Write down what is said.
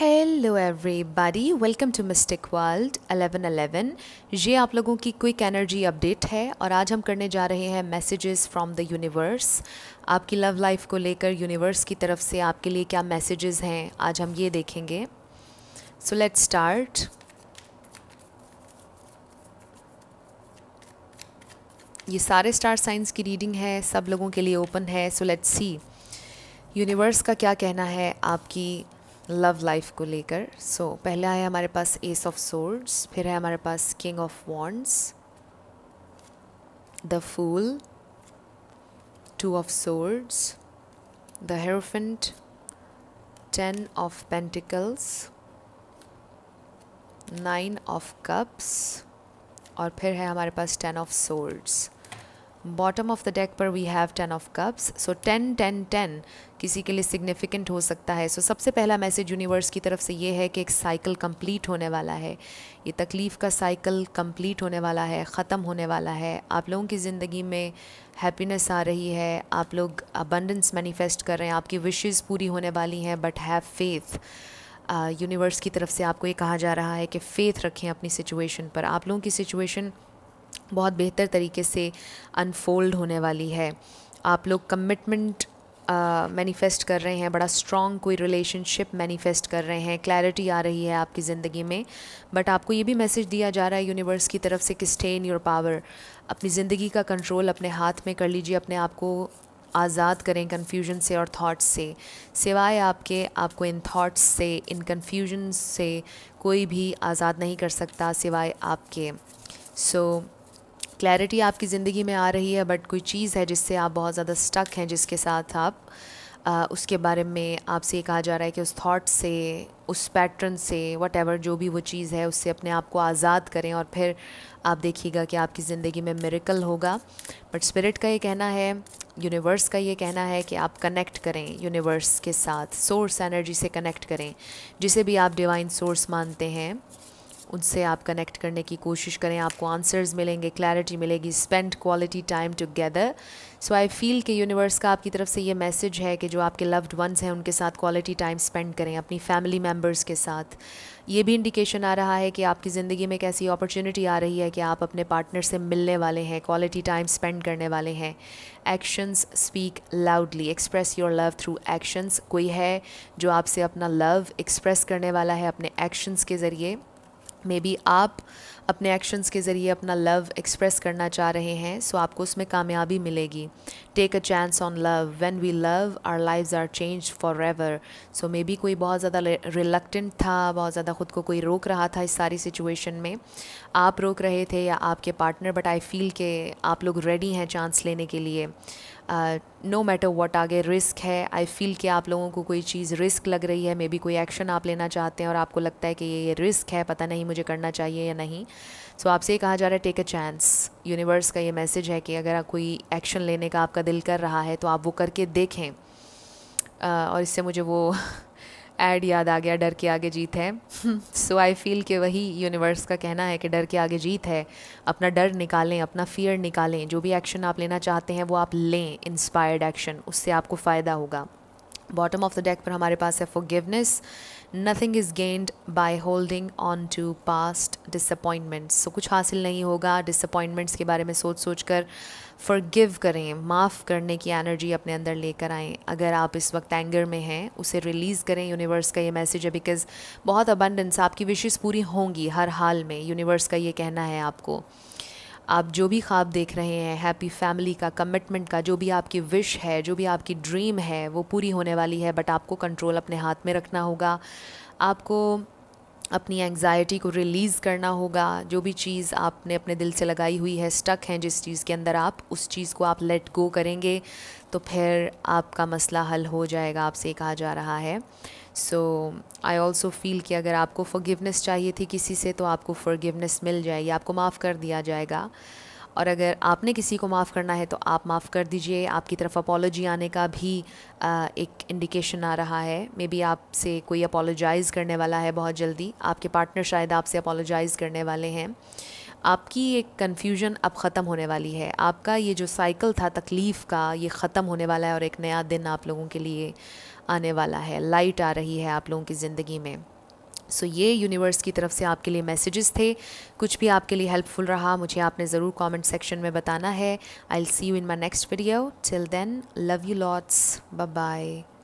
hello everybody welcome to mystic world 1111 ये आप लोगों की क्विक एनर्जी अपडेट है और आज हम करने जा रहे हैं मैसेजेस फ्रॉम द यूनिवर्स आपकी लव लाइफ को लेकर यूनिवर्स की तरफ से आपके लिए क्या मैसेजेस हैं आज हम ये देखेंगे सो लेट स्टार्ट ये सारे स्टार साइंस की रीडिंग है सब लोगों के लिए ओपन है सो लेट सी यूनिवर्स का क्या कहना है आपकी लव लाइफ को लेकर सो so, पहले आए हमारे पास एस ऑफ सोर्ड्स फिर है हमारे पास king of wands the fool two of swords the hierophant ten of pentacles nine of cups और फिर है हमारे पास ten of swords bottom of the deck पर we have ten of cups so ten ten ten किसी के लिए significant हो सकता है सो so, सबसे पहला मैसेज यूनिवर्स की तरफ से ये है कि एक साइकिल कंप्लीट होने वाला है ये तकलीफ़ का साइकिल कंप्लीट होने वाला है ख़त्म होने वाला है आप लोगों की ज़िंदगी में हैप्पीनेस आ रही है आप लोग अबंडेंस मैनिफेस्ट कर रहे हैं आपकी विशेज़ पूरी होने वाली हैं बट हैव फेथ यूनिवर्स की तरफ से आपको ये कहा जा रहा है कि फ़ेथ रखें अपनी सिचुएशन पर आप लोगों की सिचुएशन बहुत बेहतर तरीके से अनफोल्ड होने वाली है आप लोग कमिटमेंट मैनिफेस्ट कर रहे हैं बड़ा स्ट्रॉन्ग कोई रिलेशनशिप मैनिफेस्ट कर रहे हैं क्लैरिटी आ रही है आपकी ज़िंदगी में बट आपको ये भी मैसेज दिया जा रहा है यूनिवर्स की तरफ से कि स्टे इन योर पावर अपनी ज़िंदगी का कंट्रोल अपने हाथ में कर लीजिए अपने आप को आज़ाद करें कन्फ्यूजन से और थाट्स से सिवाय आपके आपको इन थाट्स से इन कन्फ्यूजन से कोई भी आज़ाद नहीं कर सकता सिवाय आपके सो so, क्लैरिटी आपकी ज़िंदगी में आ रही है बट कोई चीज़ है जिससे आप बहुत ज़्यादा स्टक हैं जिसके साथ आप आ, उसके बारे में आपसे ये कहा जा रहा है कि उस थॉट से उस पैटर्न से वट जो भी वो चीज़ है उससे अपने आप को आज़ाद करें और फिर आप देखिएगा कि आपकी ज़िंदगी में मेरिकल होगा बट स्पिरिट का ये कहना है यूनिवर्स का ये कहना है कि आप कनेक्ट करें यूनिवर्स के साथ सोर्स एनर्जी से कनेक्ट करें जिसे भी आप डिवाइन सोर्स मानते हैं उनसे आप कनेक्ट करने की कोशिश करें आपको आंसर्स मिलेंगे क्लैरिटी मिलेगी spend quality time together so I feel कि यूनिवर्स का आपकी तरफ से ये मैसेज है कि जो आपके लव्ड वंस हैं उनके साथ क्वालिटी टाइम स्पेंड करें अपनी फैमिली मेम्बर्स के साथ ये भी इंडिकेशन आ रहा है कि आपकी ज़िंदगी में कैसी अपॉर्चुनिटी आ रही है कि आप अपने पार्टनर से मिलने वाले हैं क्वालिटी टाइम स्पेंड करने वाले हैं actions speak loudly express your love through actions कोई है जो आपसे अपना लव एक्सप्रेस करने वाला है अपने एक्शंस के ज़रिए मे बी आप अपने एक्शंस के ज़रिए अपना लव एक्सप्रेस करना चाह रहे हैं सो so आपको उसमें कामयाबी मिलेगी take a chance on love when we love our lives are change for ever so maybe कोई बहुत ज़्यादा रिलक्टेंट था बहुत ज़्यादा ख़ुद को कोई रोक रहा था इस सारी सिचुएशन में आप रोक रहे थे या आपके पार्टनर बट आई फील के आप लोग रेडी हैं चांस लेने के लिए नो मैटर वॉट आगे रिस्क है आई फील कि आप लोगों को कोई चीज़ रिस्क लग रही है मे बी कोई एक्शन आप लेना चाहते हैं और आपको लगता है कि ये ये रिस्क है पता नहीं मुझे करना चाहिए या नहीं सो so, आपसे ये कहा जा रहा है टेक अ चांस यूनिवर्स का ये मैसेज है कि अगर आप कोई एक्शन लेने का आपका दिल कर रहा है तो आप वो करके देखें uh, और इससे मुझे वो एड याद आ गया डर के आगे जीत है सो आई फील कि वही यूनिवर्स का कहना है कि डर के आगे जीत है अपना डर निकालें अपना फियर निकालें जो भी एक्शन आप लेना चाहते हैं वो आप लें इंस्पायर्ड एक्शन उससे आपको फ़ायदा होगा बॉटम ऑफ द डेक पर हमारे पास है forgiveness nothing is gained by holding on to past disappointments so कुछ हासिल नहीं होगा डिसअपॉइंटमेंट्स के बारे में सोच सोच कर फॉरगिव करें माफ़ करने की एनर्जी अपने अंदर लेकर आएँ अगर आप इस वक्त एंगर में हैं उसे रिलीज़ करें यूनिवर्स का ये मैसेज है बिकॉज़ बहुत अबंडेंस आपकी विशेज़ पूरी होंगी हर हाल में यूनिवर्स का ये कहना है आपको आप जो भी ख्वाब देख रहे हैं हैप्पी फैमिली का कमिटमेंट का जो भी आपकी विश है जो भी आपकी ड्रीम है वो पूरी होने वाली है बट आपको कंट्रोल अपने हाथ में रखना होगा आपको अपनी एंग्जाइटी को रिलीज़ करना होगा जो भी चीज़ आपने अपने दिल से लगाई हुई है स्टक हैं जिस चीज़ के अंदर आप उस चीज़ को आप लेट गो करेंगे तो फिर आपका मसला हल हो जाएगा आपसे कहा जा रहा है सो आई ऑल्सो फील कि अगर आपको फॉरगिवनेस चाहिए थी किसी से तो आपको फॉरगिवनेस मिल जाएगी आपको माफ़ कर दिया जाएगा और अगर आपने किसी को माफ़ करना है तो आप माफ़ कर दीजिए आपकी तरफ अपोलोजी आने का भी आ, एक इंडिकेशन आ रहा है मे बी आपसे कोई अपोलोजाइज़ करने वाला है बहुत जल्दी आपके पार्टनर शायद आपसे अपोलोजाइज़ करने वाले हैं आपकी एक कन्फ्यूजन अब ख़त्म होने वाली है आपका ये जो साइकिल था तकलीफ़ का ये ख़त्म होने वाला है और एक नया दिन आप लोगों के लिए आने वाला है लाइट आ रही है आप लोगों की ज़िंदगी में सो so, ये यूनिवर्स की तरफ से आपके लिए मैसेजेस थे कुछ भी आपके लिए हेल्पफुल रहा मुझे आपने ज़रूर कमेंट सेक्शन में बताना है I see you in my next video till then love you lots bye